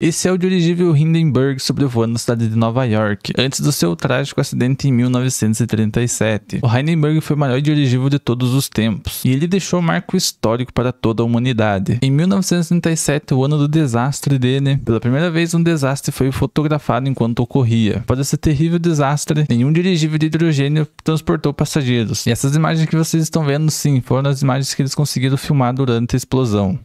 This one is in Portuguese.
Esse é o dirigível Hindenburg sobrevoando a cidade de Nova York, antes do seu trágico acidente em 1937. O Hindenburg foi o maior dirigível de todos os tempos, e ele deixou um marco histórico para toda a humanidade. Em 1937, o ano do desastre dele, pela primeira vez um desastre foi fotografado enquanto ocorria. Após esse terrível desastre, nenhum dirigível de hidrogênio transportou passageiros. E essas imagens que vocês estão vendo, sim, foram as imagens que eles conseguiram filmar durante a explosão.